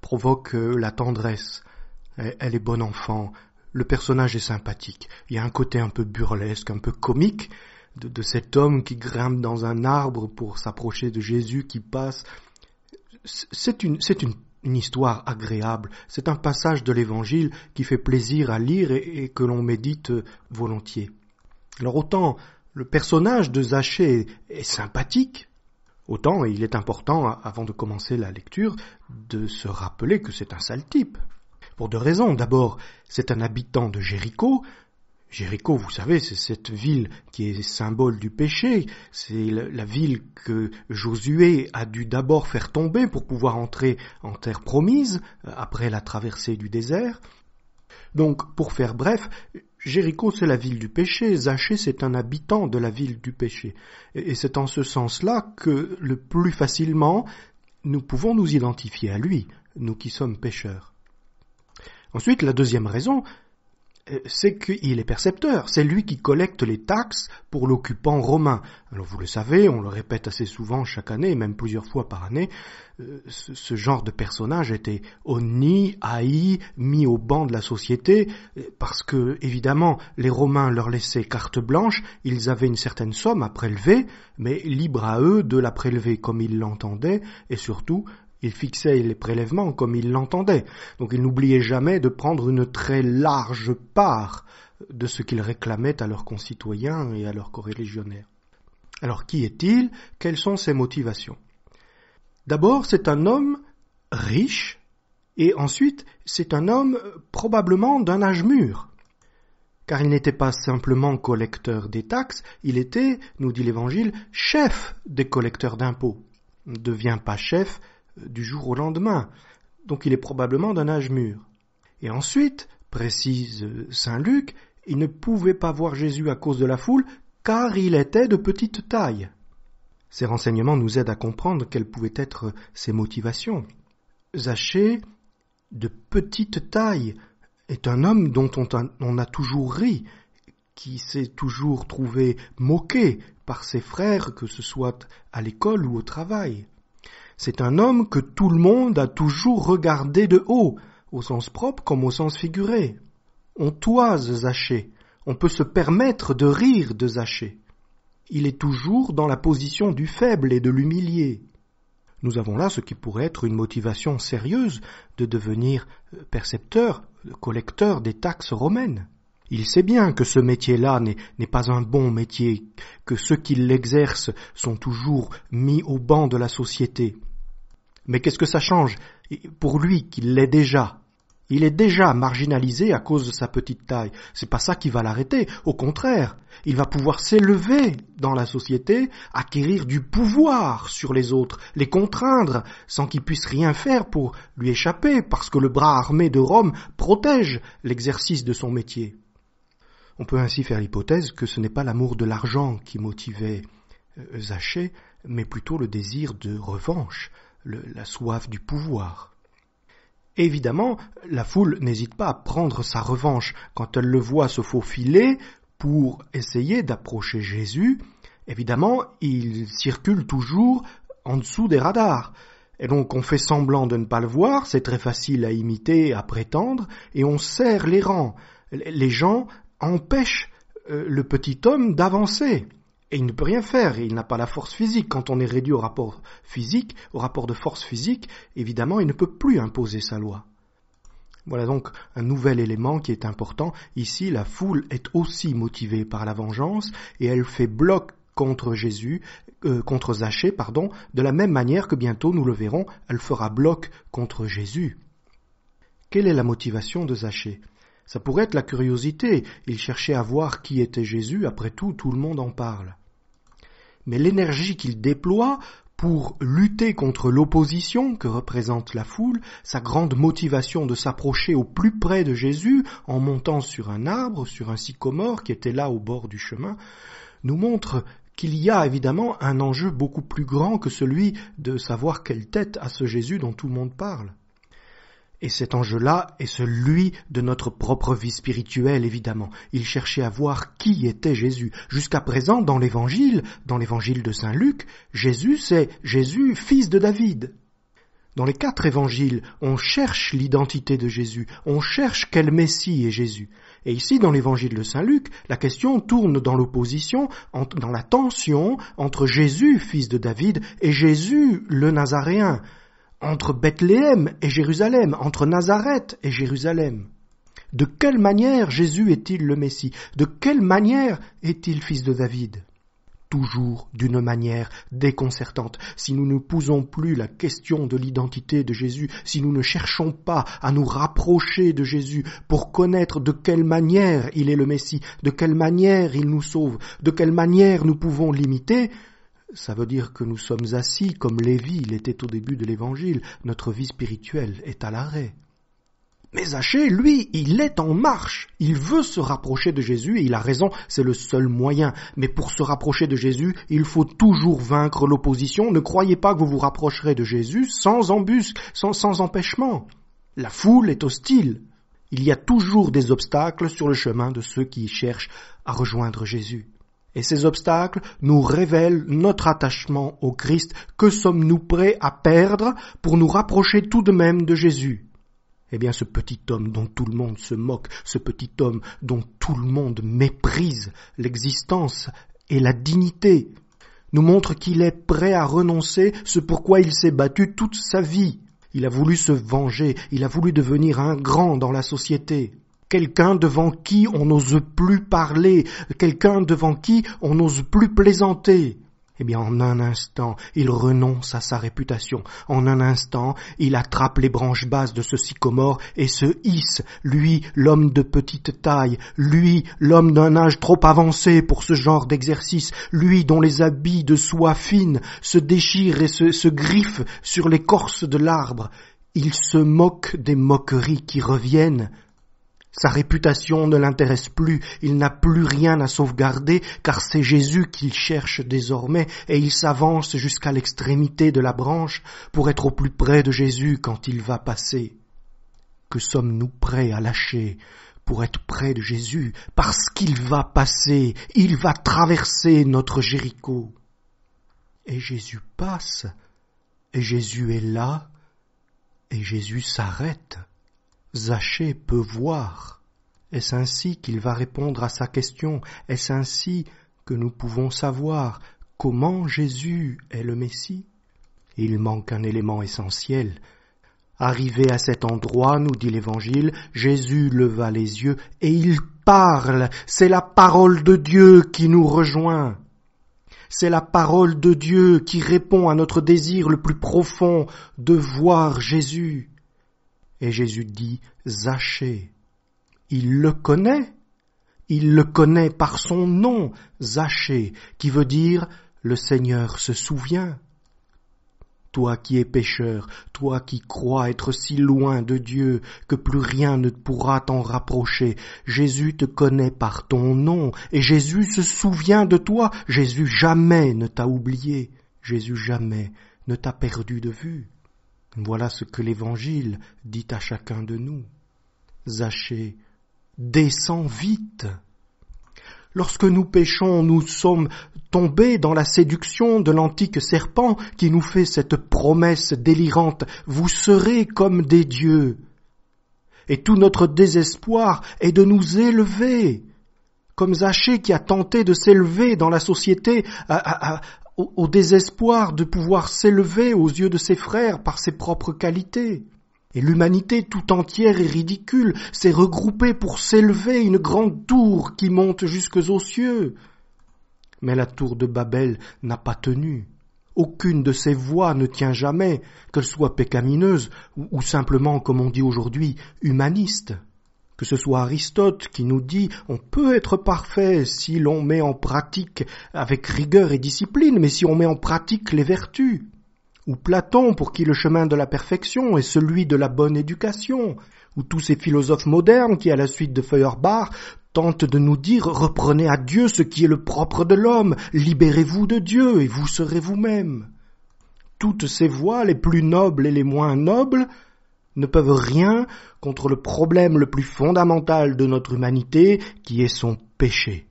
provoque euh, la tendresse. Elle est bonne enfant, le personnage est sympathique. Il y a un côté un peu burlesque, un peu comique de, cet homme qui grimpe dans un arbre pour s'approcher de Jésus qui passe. C'est une, histoire agréable. C'est un passage de l'évangile qui fait plaisir à lire et, et que l'on médite volontiers. Alors autant le personnage de Zachée est sympathique, Autant il est important, avant de commencer la lecture, de se rappeler que c'est un sale type. Pour deux raisons. D'abord, c'est un habitant de Jéricho. Jéricho, vous savez, c'est cette ville qui est symbole du péché. C'est la ville que Josué a dû d'abord faire tomber pour pouvoir entrer en terre promise, euh, après la traversée du désert. Donc, pour faire bref, Jéricho, c'est la ville du péché, Zachée, c'est un habitant de la ville du péché. Et, c'est en ce sens-là que le plus facilement, nous pouvons nous identifier à lui, nous qui sommes pécheurs. Ensuite, la deuxième raison, euh, c'est qu'il est percepteur, c'est lui qui collecte les taxes pour l'occupant romain. Alors vous le savez, on le répète assez souvent chaque année, même plusieurs fois par année, euh, ce genre de personnage était honni, haï, mis au banc de la société, euh, parce que, évidemment, les Romains leur laissaient carte blanche, ils avaient une certaine somme à prélever, mais libre à eux de la prélever comme ils l'entendaient, et surtout il fixait les prélèvements comme il l'entendait, donc il n'oubliait jamais de prendre une très large part de ce qu'il réclamait à leurs concitoyens et à leurs corréligionnaires. Alors qui est-il Quelles sont ses motivations D'abord, c'est un homme riche, et ensuite, c'est un homme probablement d'un âge mûr, car il n'était pas simplement collecteur des taxes, il était, nous dit l'Évangile, chef des collecteurs d'impôts. Ne devient pas chef du jour au lendemain, donc il est probablement d'un âge mûr. Et ensuite, précise euh, Saint Luc, il ne pouvait pas voir Jésus à cause de la foule, car il était de petite taille. Ces renseignements nous aident à comprendre quelles pouvaient être ses motivations. Zachée, de petite taille, est un homme dont on a toujours ri, qui s'est toujours trouvé moqué par ses frères, que ce soit à l'école ou au travail. C'est un homme que tout le monde a toujours regardé de haut, au sens propre comme au sens figuré. On toise Zachée, on peut se permettre de rire de Zachée. Il est toujours dans la position du faible et de l'humilié. Nous avons là ce qui pourrait être une motivation sérieuse de devenir euh, percepteur, euh, collecteur des taxes romaines. Il sait bien que ce métier-là n'est pas un bon métier, que ceux qui l'exercent sont toujours mis au banc de la société. Mais qu'est-ce que ça change Pour lui, qu'il l'est déjà. Il est déjà marginalisé à cause de sa petite taille. C'est pas ça qui va l'arrêter. Au contraire, il va pouvoir s'élever dans la société, acquérir du pouvoir sur les autres, les contraindre, sans qu'il puissent rien faire pour lui échapper, parce que le bras armé de Rome protège l'exercice de son métier. On peut ainsi faire l'hypothèse que ce n'est pas l'amour de l'argent qui motivait euh, Zachée, mais plutôt le désir de revanche, la soif du pouvoir. Évidemment, la foule n'hésite pas à prendre sa revanche quand elle le voit se faufiler pour essayer d'approcher Jésus. Évidemment, il circule toujours en dessous des radars. Et donc on fait semblant de ne pas le voir, c'est très facile à imiter, à prétendre, et on serre les rangs. Les gens empêchent euh, le petit homme d'avancer. Et il ne peut rien faire, il n'a pas la force physique. Quand on est réduit au rapport physique, au rapport de force physique, évidemment, il ne peut plus imposer sa loi. Voilà donc un nouvel élément qui est important. Ici, la foule est aussi motivée par la vengeance et elle fait bloc contre Jésus, euh, contre Zachée, pardon, de la même manière que bientôt nous le verrons, elle fera bloc contre Jésus. Quelle est la motivation de Zachée ça pourrait être la curiosité, il cherchait à voir qui était Jésus, après tout, tout le monde en parle. Mais l'énergie qu'il déploie pour lutter contre l'opposition que représente la foule, sa grande motivation de s'approcher au plus près de Jésus en montant sur un arbre, sur un sycomore qui était là au bord du chemin, nous montre qu'il y a évidemment un enjeu beaucoup plus grand que celui de savoir quelle tête a ce Jésus dont tout le monde parle. Et cet enjeu-là est celui de notre propre vie spirituelle, évidemment. Il cherchait à voir qui était Jésus. Jusqu'à présent, dans l'évangile, dans l'évangile de Saint Luc, Jésus c'est Jésus, fils de David. Dans les quatre évangiles, on cherche l'identité de Jésus, on cherche quel Messie est Jésus. Et ici, dans l'évangile de Saint Luc, la question tourne dans l'opposition, dans la tension entre Jésus, fils de David, et Jésus, le Nazaréen entre Bethléem et Jérusalem, entre Nazareth et Jérusalem. De quelle manière Jésus est-il le Messie De quelle manière est-il fils de David Toujours d'une manière déconcertante. Si nous ne posons plus la question de l'identité de Jésus, si nous ne cherchons pas à nous rapprocher de Jésus pour connaître de quelle manière il est le Messie, de quelle manière il nous sauve, de quelle manière nous pouvons l'imiter, ça veut dire que nous sommes assis comme Lévi l'était au début de l'Évangile, notre vie spirituelle est à l'arrêt. Mais Zachée, lui, il est en marche, il veut se rapprocher de Jésus, et il a raison, c'est le seul moyen. Mais pour se rapprocher de Jésus, il faut toujours vaincre l'opposition, ne croyez pas que vous vous rapprocherez de Jésus sans embusque, sans, sans empêchement. La foule est hostile. Il y a toujours des obstacles sur le chemin de ceux qui cherchent à rejoindre Jésus. Et ces obstacles nous révèlent notre attachement au Christ. Que sommes-nous prêts à perdre pour nous rapprocher tout de même de Jésus Eh bien, ce petit homme dont tout le monde se moque, ce petit homme dont tout le monde méprise l'existence et la dignité, nous montre qu'il est prêt à renoncer ce pourquoi il s'est battu toute sa vie. Il a voulu se venger, il a voulu devenir un grand dans la société quelqu'un devant qui on n'ose plus parler, quelqu'un devant qui on n'ose plus plaisanter. Eh bien, en un instant, il renonce à sa réputation. En un instant, il attrape les branches basses de ce sycomore et se hisse, lui, l'homme de petite taille, lui, l'homme d'un âge trop avancé pour ce genre d'exercice, lui dont les habits de soie fine se déchirent et se, se griffent sur l'écorce de l'arbre. Il se moque des moqueries qui reviennent, sa réputation ne l'intéresse plus, il n'a plus rien à sauvegarder, car c'est Jésus qu'il cherche désormais, et il s'avance jusqu'à l'extrémité de la branche pour être au plus près de Jésus quand il va passer. Que sommes-nous prêts à lâcher pour être près de Jésus, parce qu'il va passer, il va traverser notre Jéricho. Et Jésus passe, et Jésus est là, et Jésus s'arrête. Zachée peut voir. Est-ce ainsi qu'il va répondre à sa question Est-ce ainsi que nous pouvons savoir comment Jésus est le Messie Il manque un élément essentiel. Arrivé à cet endroit, nous dit l'Évangile, Jésus leva les yeux et il parle. C'est la parole de Dieu qui nous rejoint. C'est la parole de Dieu qui répond à notre désir le plus profond de voir Jésus. Et Jésus dit, zaché il le connaît, il le connaît par son nom, zaché qui veut dire le Seigneur se souvient. Toi qui es pécheur, toi qui crois être si loin de Dieu que plus rien ne pourra t'en rapprocher, Jésus te connaît par ton nom, et Jésus se souvient de toi, Jésus jamais ne t'a oublié, Jésus jamais ne t'a perdu de vue. Voilà ce que l'Évangile dit à chacun de nous. Zachée, descends vite. Lorsque nous péchons, nous sommes tombés dans la séduction de l'antique serpent qui nous fait cette promesse délirante Vous serez comme des dieux. Et tout notre désespoir est de nous élever, comme Zachée qui a tenté de s'élever dans la société au, désespoir de pouvoir s'élever aux yeux de ses frères par ses propres qualités. Et l'humanité tout entière et ridicule s'est regroupée pour s'élever une grande tour qui monte jusqu'aux aux cieux. Mais la tour de Babel n'a pas tenu. Aucune de ses voies ne tient jamais, qu'elle soit pécamineuse ou simplement, comme on dit aujourd'hui, humaniste que ce soit Aristote qui nous dit on peut être parfait si l'on met en pratique avec rigueur et discipline, mais si on met en pratique les vertus, ou Platon pour qui le chemin de la perfection est celui de la bonne éducation, ou tous ces philosophes modernes qui, à la suite de Feuerbach, tentent de nous dire reprenez à Dieu ce qui est le propre de l'homme, libérez-vous de Dieu et vous serez vous-même. Toutes ces voix les plus nobles et les moins nobles, ne peuvent rien contre le problème le plus fondamental de notre humanité qui est son péché.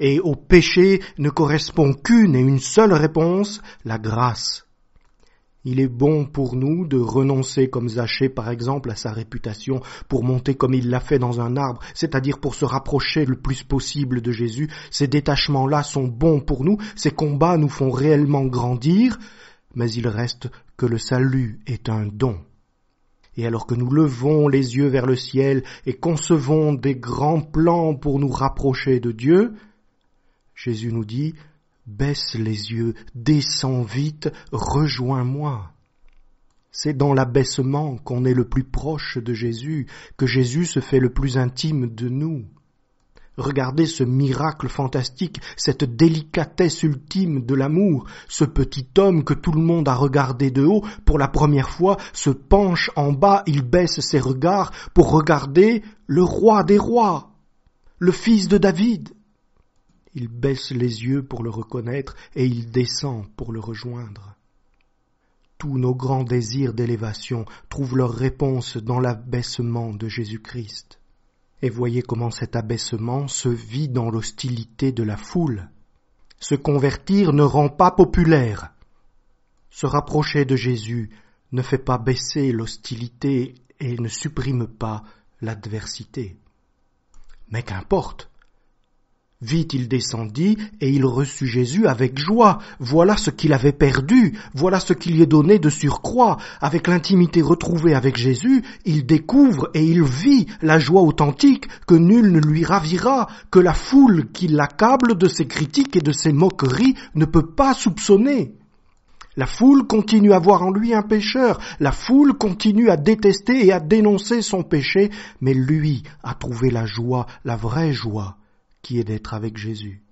Et au péché ne correspond qu'une et une seule réponse, la grâce. Il est bon pour nous de renoncer comme Zachée par exemple à sa réputation pour monter comme il l'a fait dans un arbre, c'est-à-dire pour se rapprocher le plus possible de Jésus. Ces détachements-là sont bons pour nous, ces combats nous font réellement grandir, mais il reste que le salut est un don. Et alors que nous levons les yeux vers le ciel et concevons des grands plans pour nous rapprocher de Dieu, Jésus nous dit, baisse les yeux, descends vite, rejoins-moi. C'est dans l'abaissement qu'on est le plus proche de Jésus, que Jésus se fait le plus intime de nous. Regardez ce miracle fantastique, cette délicatesse ultime de l'amour. Ce petit homme que tout le monde a regardé de haut, pour la première fois, se penche en bas, il baisse ses regards pour regarder le roi des rois, le fils de David. Il baisse les yeux pour le reconnaître et il descend pour le rejoindre. Tous nos grands désirs d'élévation trouvent leur réponse dans l'abaissement de Jésus-Christ. Et voyez comment cet abaissement se vit dans l'hostilité de la foule. Se convertir ne rend pas populaire. Se rapprocher de Jésus ne fait pas baisser l'hostilité et ne supprime pas l'adversité. Mais qu'importe, Vite il descendit, et il reçut Jésus avec joie. Voilà ce qu'il avait perdu, voilà ce qu'il lui est donné de surcroît. Avec l'intimité retrouvée avec Jésus, il découvre et il vit la joie authentique que nul ne lui ravira, que la foule qui l'accable de ses critiques et de ses moqueries ne peut pas soupçonner. La foule continue à voir en lui un pécheur, la foule continue à détester et à dénoncer son péché, mais lui a trouvé la joie, la vraie joie qui est d'être avec Jésus.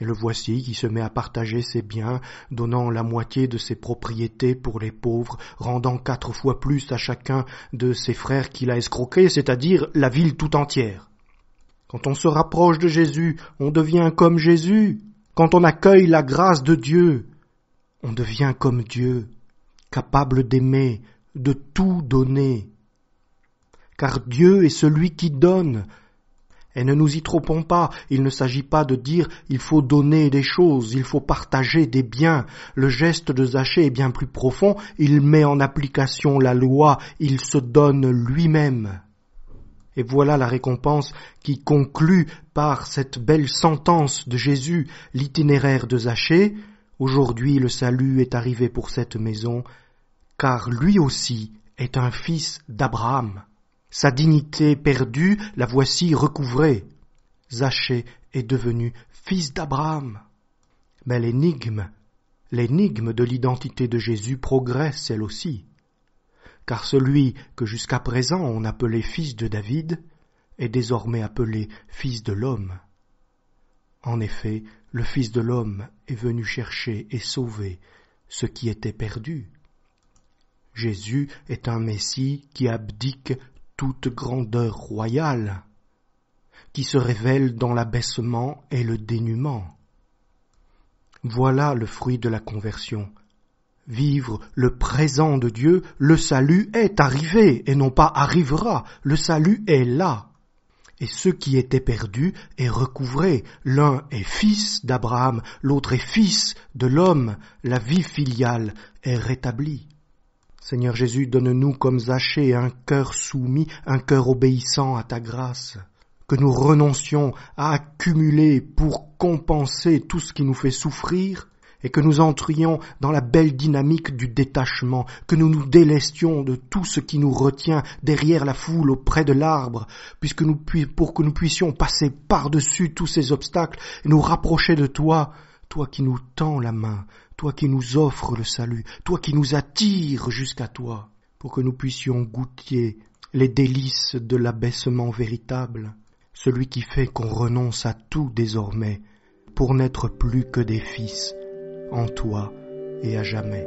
Et le voici qui se met à partager ses biens, donnant la moitié de ses propriétés pour les pauvres, rendant quatre fois plus à chacun de ses frères qu'il a escroqué, c'est-à-dire la ville tout entière. Quand on se rapproche de Jésus, on devient comme Jésus. Quand on accueille la grâce de Dieu, on devient comme Dieu, capable d'aimer, de tout donner. Car Dieu est celui qui donne, et ne nous y trompons pas, il ne s'agit pas de dire il faut donner des choses, il faut partager des biens. Le geste de Zachée est bien plus profond, il met en application la loi, il se donne lui-même. Et voilà la récompense qui conclut par cette belle sentence de Jésus l'itinéraire de Zachée. Aujourd'hui le salut est arrivé pour cette maison, car lui aussi est un fils d'Abraham. Sa dignité perdue, la voici recouvrée. Zachée est devenu fils d'Abraham. Mais l'énigme, l'énigme de l'identité de Jésus progresse elle aussi, car celui que jusqu'à présent on appelait fils de David est désormais appelé fils de l'homme. En effet, le Fils de l'homme est venu chercher et sauver ce qui était perdu. Jésus est un Messie qui abdique toute grandeur royale, qui se révèle dans l'abaissement et le dénuement. Voilà le fruit de la conversion. Vivre le présent de Dieu, le salut est arrivé et non pas arrivera, le salut est là. Et ce qui était perdu est recouvré. L'un est fils d'Abraham, l'autre est fils de l'homme. La vie filiale est rétablie. Seigneur Jésus, donne-nous comme Zachée un cœur soumis, un cœur obéissant à ta grâce, que nous renoncions à accumuler pour compenser tout ce qui nous fait souffrir, et que nous entrions dans la belle dynamique du détachement, que nous nous délestions de tout ce qui nous retient derrière la foule auprès de l'arbre, puisque pour que nous puissions passer par-dessus tous ces obstacles et nous rapprocher de toi, toi qui nous tends la main, toi qui nous offres le salut, toi qui nous attires jusqu'à toi, pour que nous puissions goûter les délices de l'abaissement véritable, celui qui fait qu'on renonce à tout désormais, pour n'être plus que des fils, en toi et à jamais.